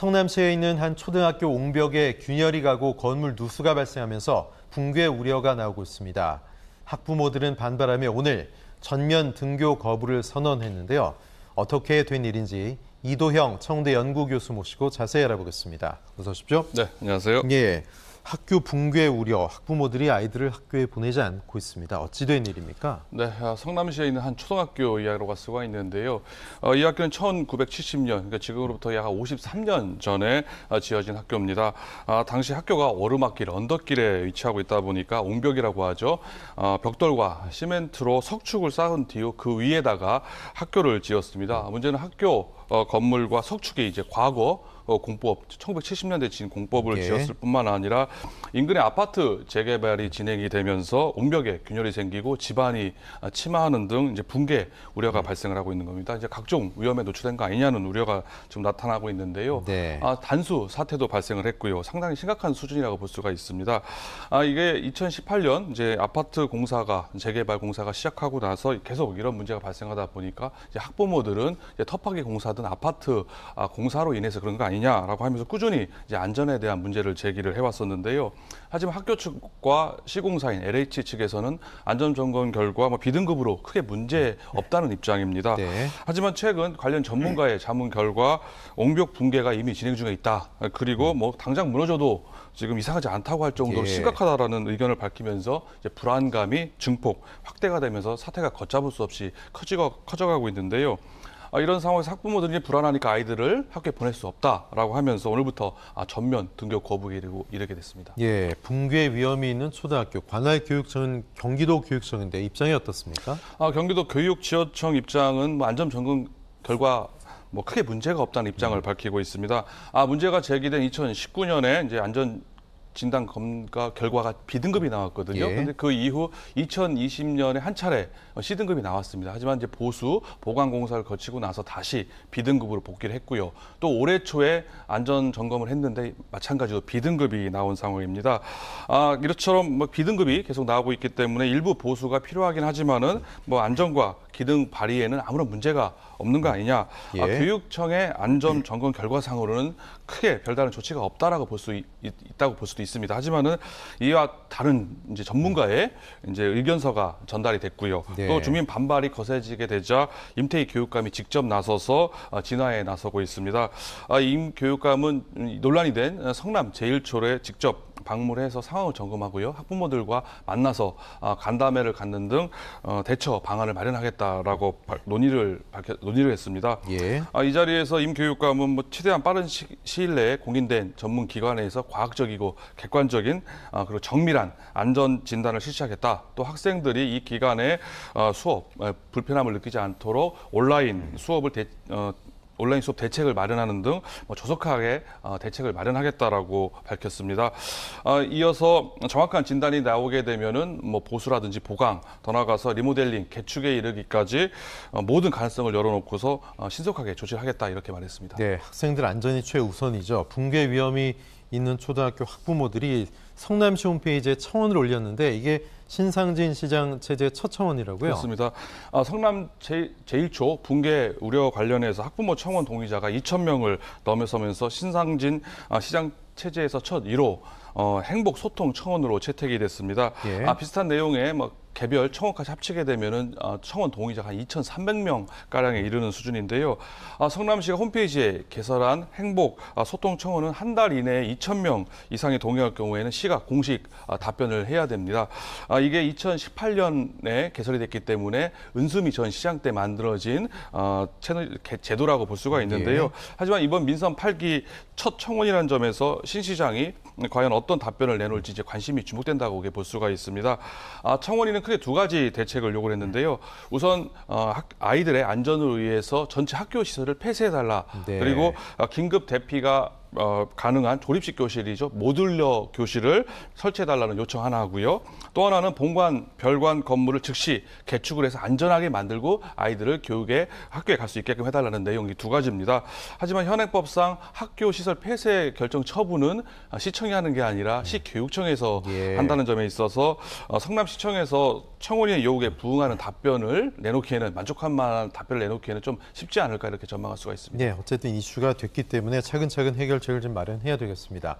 성남시에 있는 한 초등학교 옹벽에 균열이 가고 건물 누수가 발생하면서 붕괴 우려가 나오고 있습니다. 학부모들은 반발하며 오늘 전면 등교 거부를 선언했는데요. 어떻게 된 일인지 이도형 청대 연구교수 모시고 자세히 알아보겠습니다. 어서 오십시오. 네, 안녕하세요. 예. 학교 붕괴 우려, 학부모들이 아이들을 학교에 보내지 않고 있습니다. 어찌된 일입니까? 네, 아, 성남시에 있는 한 초등학교 이야기로 갈 수가 있는데요. 어, 이 학교는 1970년, 그러니까 지금으로부터 약 53년 전에 아, 지어진 학교입니다. 아, 당시 학교가 오르막길, 언덕길에 위치하고 있다 보니까 옹벽이라고 하죠. 아, 벽돌과 시멘트로 석축을 쌓은 뒤로 그 위에다가 학교를 지었습니다. 문제는 학교 어, 건물과 석축이 이제 과거 어, 공법 1970년대 지진 공법을 예. 지었을 뿐만 아니라 인근의 아파트 재개발이 진행이 되면서 옹벽에 균열이 생기고 집안이 아, 침하하는 등 이제 붕괴 우려가 음. 발생을 하고 있는 겁니다. 이제 각종 위험에 노출된 거 아니냐는 우려가 지금 나타나고 있는데요. 네. 아, 단수 사태도 발생을 했고요. 상당히 심각한 수준이라고 볼 수가 있습니다. 아, 이게 2018년 이제 아파트 공사가 재개발 공사가 시작하고 나서 계속 이런 문제가 발생하다 보니까 이제 학부모들은 이제 텁하게 공사든 아파트 아, 공사로 인해서 그런 거 아니냐 아니냐라고 하면서 꾸준히 이제 안전에 대한 문제를 제기를 해왔었는데요. 하지만 학교 측과 시공사인 LH 측에서는 안전 점검 결과 뭐 비등급으로 크게 문제 없다는 입장입니다. 네. 하지만 최근 관련 전문가의 자문 결과 옹벽 붕괴가 이미 진행 중에 있다. 그리고 뭐 당장 무너져도 지금 이상하지 않다고 할 정도로 예. 심각하다라는 의견을 밝히면서 불안감이 증폭 확대가 되면서 사태가 걷잡을 수 없이 커지고 커져가고 있는데요. 아, 이런 상황에서 학부모들이 불안하니까 아이들을 학교에 보낼 수 없다라고 하면서 오늘부터 아, 전면 등교 거부에 이르게 됐습니다. 예, 붕괴 위험이 있는 초등학교 관할 교육청은 경기도 교육청인데 입장이 어떻습니까? 아, 경기도 교육지원청 입장은 뭐 안전 점검 결과 뭐 크게 문제가 없다는 입장을 음. 밝히고 있습니다. 아 문제가 제기된 2019년에 이제 안전 진단 검사 결과가 비등급이 나왔거든요. 예. 그런데 그 이후 2020년에 한 차례 시등급이 나왔습니다. 하지만 이제 보수 보강 공사를 거치고 나서 다시 비등급으로 복귀를 했고요. 또 올해 초에 안전 점검을 했는데 마찬가지로 비등급이 나온 상황입니다. 아, 이렇처럼 뭐 B등급이 계속 나오고 있기 때문에 일부 보수가 필요하긴 하지만은 뭐 안전과 기능 발휘에는 아무런 문제가 없는 거 아니냐. 아, 예. 아, 교육청의 안전 네. 점검 결과상으로는 크게 별다른 조치가 없다라고 볼 수 있다고 볼 수도 있습니다. 있습니다. 하지만은 이와 다른 이제 전문가의 이제 의견서가 전달이 됐고요. 네. 또 주민 반발이 거세지게 되자 임태희 교육감이 직접 나서서 어, 진화에 나서고 있습니다. 아, 임 교육감은 논란이 된 성남 제일초에 직접 방문해서 을 상황을 점검하고요. 학부모들과 만나서 아, 간담회를 갖는 등 어, 대처 방안을 마련하겠다라고 논의를 밝혀, 논의를 했습니다. 예. 아, 이 자리에서 임 교육감은 뭐 최대한 빠른 시, 일 내에 공인된 전문 기관에서 과학적이고 객관적인 아, 그리고 정밀한 안전 진단을 실시하겠다. 또 학생들이 이 기간에 수업 불편함을 느끼지 않도록 온라인 수업을 대, 어, 온라인 수업 대책을 마련하는 등 뭐 조속하게 어, 대책을 마련하겠다라고 밝혔습니다. 어, 이어서 정확한 진단이 나오게 되면은 뭐 보수라든지 보강, 더나가서 리모델링, 개축에 이르기까지 어, 모든 가능성을 열어놓고서 신속하게 조치하겠다 이렇게 말했습니다. 네, 학생들 안전이 최우선이죠. 붕괴 위험이 있는 초등학교 학부모들이 성남시 홈페이지에 청원을 올렸는데 이게 신상진 시장 체제 첫 청원이라고요? 그렇습니다. 아, 성남 제, 제1초 붕괴 우려 관련해서 학부모 청원 동의자가 2천 명을 넘어서면서 신상진 아, 시장 체제에서 첫 1호 어, 행복 소통 청원으로 채택이 됐습니다. 예. 아, 비슷한 내용에뭐 개별 청원까지 합치게 되면은 어, 청원 동의자가 한 2,300명 가량에 이르는 수준인데요. 아, 성남시가 홈페이지에 개설한 행복 아, 소통 청원은 한 달 이내에 2,000명 이상이 동의할 경우에는 시가 공식 아, 답변을 해야 됩니다. 아, 이게 2018년에 개설이 됐기 때문에 은수미 전 시장 때 만들어진 어, 채널, 개, 제도라고 볼 수가 예. 있는데요. 예. 하지만 이번 민선 8기 첫 청원이라는 점에서 신 시장이 과연 어떤 답변을 내놓을지 이제 관심이 주목된다고 볼 수가 있습니다. 아, 청원이는 크게 두 가지 대책을 요구 했는데요. 우선 어, 아이들의 안전을 위해서 전체 학교 시설을 폐쇄해달라. 네. 그리고 어, 긴급 대피가 어, 가능한 조립식 교실이죠. 모듈러 교실을 설치해달라는 요청 하나 하고요. 또 하나는 본관, 별관 건물을 즉시 개축을 해서 안전하게 만들고 아이들을 교육에 학교에 갈 수 있게끔 해달라는 내용이 두 가지입니다. 하지만 현행법상 학교 시설 폐쇄 결정 처분은 시청이 하는 게 아니라 시교육청에서 예. 한다는 점에 있어서 어, 성남시청에서 청원의 요구에 부응하는 답변을 내놓기에는 만족할 만한 답변을 내놓기에는 좀 쉽지 않을까 이렇게 전망할 수가 있습니다. 네, 어쨌든 이슈가 됐기 때문에 차근차근 해결 해결책을 좀 마련해야 되겠습니다.